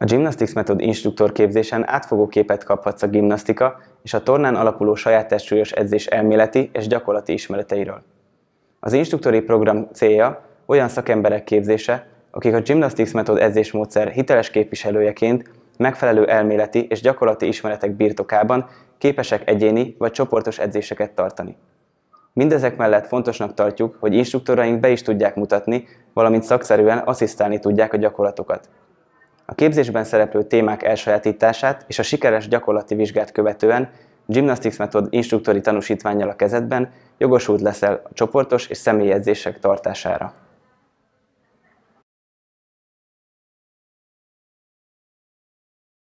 A Gymnastics Method instruktor képzésen átfogó képet kaphatsz a gimnasztika és a tornán alapuló saját testsúlyos edzés elméleti és gyakorlati ismereteiről. Az instruktori program célja olyan szakemberek képzése, akik a Gymnastics Method edzésmódszer hiteles képviselőjeként megfelelő elméleti és gyakorlati ismeretek birtokában képesek egyéni vagy csoportos edzéseket tartani. Mindezek mellett fontosnak tartjuk, hogy instruktoraink be is tudják mutatni, valamint szakszerűen asszisztálni tudják a gyakorlatokat. A képzésben szereplő témák elsajátítását és a sikeres gyakorlati vizsgát követően Gymnastics Method instruktori tanúsítványjal a kezedben jogosult leszel a csoportos és személyjegyzések tartására.